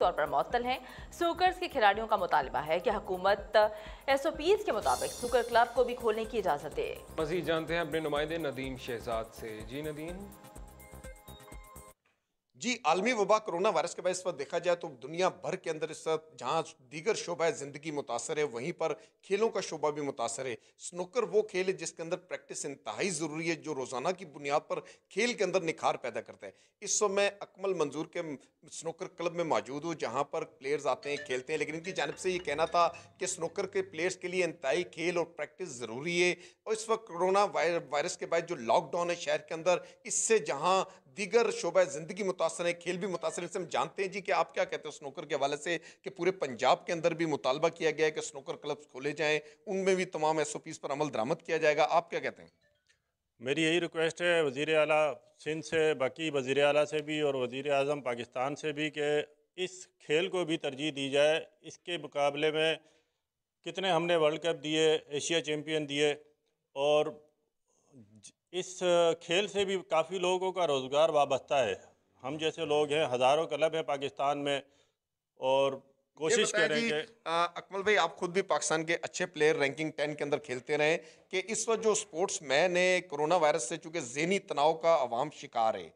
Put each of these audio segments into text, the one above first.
तौर पर मअतल हैं सूकर्स के खिलाड़ियों का मुतालबा है कि हुकूमत एस ओ पीज़ के मुताबिक सूकर क्लब को भी खोलने की इजाज़त दे मजीद जानते हैं अपने नुमाइंदे नदीम शहजाद से जी नदीम जी आलमी वबा कोरोना वायरस के बाद इस वक्त देखा जाए तो दुनिया भर के अंदर इस वक्त जहाँ दीगर शोबा ज़िंदगी मुतासर है वहीं पर खेलों का शोबा भी मुतासर है स्नोकर वो खेल है जिसके अंदर प्रैक्टिस इंतहाई ज़रूरी है जो रोज़ाना की बुनियाद पर खेल के अंदर निखार पैदा करता है इस समय अकमल मंजूर के स्नोकर क्लब में मौजूद हूँ जहाँ पर प्लेयर्स आते हैं खेलते हैं लेकिन इनकी जानब से ये कहना था कि स्नोकर के प्लेयर्स के लिए इंतहाई खेल और प्रैक्टिस ज़रूरी है और इस वक्त कोरोना वायरस के बाद जो लॉकडाउन है शहर के अंदर इससे जहाँ दीगर शोबा ज़िंदगी मुतासर है खेल भी मुतासर है हम जानते हैं जी कि आप क्या कहते हैं स्नोकर के हवाले से कि पूरे पंजाब के अंदर भी मुतालबा किया गया है कि स्नोकर क्लब्स खोले जाएँ उनमें भी तमाम एस ओ पीज़ पर अमल दरामद किया जाएगा आप क्या कहते हैं मेरी यही रिक्वेस्ट है वज़ी अला सिंध से बाकी वज़ी अला से भी और वज़ी अजम पाकिस्तान से भी कि इस खेल को भी तरजीह दी जाए इसके मुकाबले में कितने हमने वर्ल्ड कप दिए एशिया चैम्पियन दिए और इस खेल से भी काफ़ी लोगों का रोज़गार वाबस्ता है हम जैसे लोग हैं हज़ारों क्लब हैं पाकिस्तान में और कोशिश कर रहे हैं अकमल भाई आप खुद भी पाकिस्तान के अच्छे प्लेयर रैंकिंग टेन के अंदर खेलते रहे कि इस वक्त जो स्पोर्ट्स मैन है कोरोना वायरस से चूँकि जहनी तनाव का अवाम शिकार है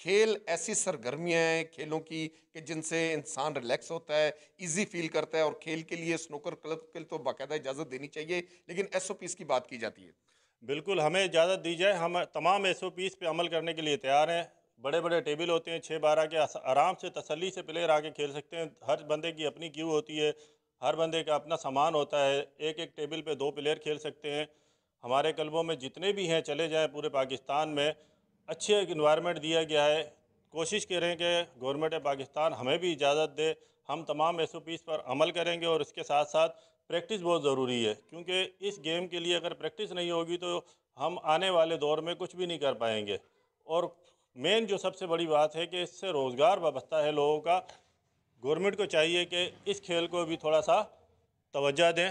खेल ऐसी सरगर्मियाँ हैं खेलों की कि जिनसे इंसान रिलैक्स होता है इजी फील करता है और खेल के लिए स्नोकर क्लब के तो बाकायदा इजाज़त देनी चाहिए लेकिन एस ओ पी इसकी बात की जाती है बिल्कुल हमें इजाज़त दी जाए हम तमाम एस ओ पीज़ पर अमल करने के लिए तैयार हैं बड़े बड़े टेबल होते हैं छः बारह के आराम से तसली से प्लेयर आके खेल सकते हैं हर बंदे की अपनी क्यू होती है हर बंदे का अपना सामान होता है एक एक टेबल पे दो प्लेयर खेल सकते हैं हमारे क्लबों में जितने भी हैं चले जाएं पूरे पाकिस्तान में अच्छे इन्वायरमेंट दिया गया है कोशिश करें कि गवर्नमेंट ऑफ पाकिस्तान हमें भी इजाज़त दे हम तमाम एस ओ पीज़ पर अमल करेंगे और इसके साथ साथ प्रैक्टिस बहुत ज़रूरी है क्योंकि इस गेम के लिए अगर प्रैक्टिस नहीं होगी तो हम आने वाले दौर में कुछ भी नहीं कर पाएंगे और मेन जो सबसे बड़ी बात है कि इससे रोज़गार वाबस्ता है लोगों का गवर्नमेंट को चाहिए कि इस खेल को भी थोड़ा सा तोज्जा दें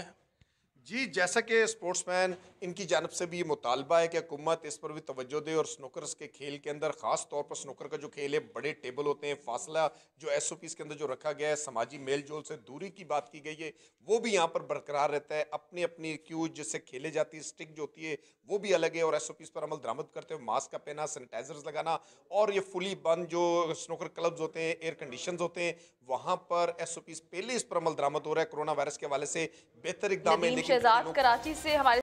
जी जैसा कि स्पोर्ट्समैन इनकी जानब से भी ये मुतालबा है कि हुकूमत इस पर भी तोज्जो दे और स्नोकर्स के खेल के अंदर ख़ास तौर पर स्नोकर का जो खेल है बड़े टेबल होते हैं फासला जो एस ओ पीज़ के अंदर जो रखा गया है समाजी मेल जोल से दूरी की बात की गई है वो भी यहाँ पर बरकरार रहता है अपनी अपनी क्यूज जिससे खेले जाती है स्टिक जो होती है वो भी अलग है और एस ओ पीज़ पर अमल दरामद करते हुए मास्क का पहना सैनिटाइजर लगाना और ये फुली बंद जो स्नोकर क्लब्स होते हैं एयर कंडीशन होते हैं वहाँ पर एस ओ पीज़ पहले इस पर अमल दरामद हो रहा है कोरोना वायरस के हवाले से बेहतर इकदाम कराची से हमारे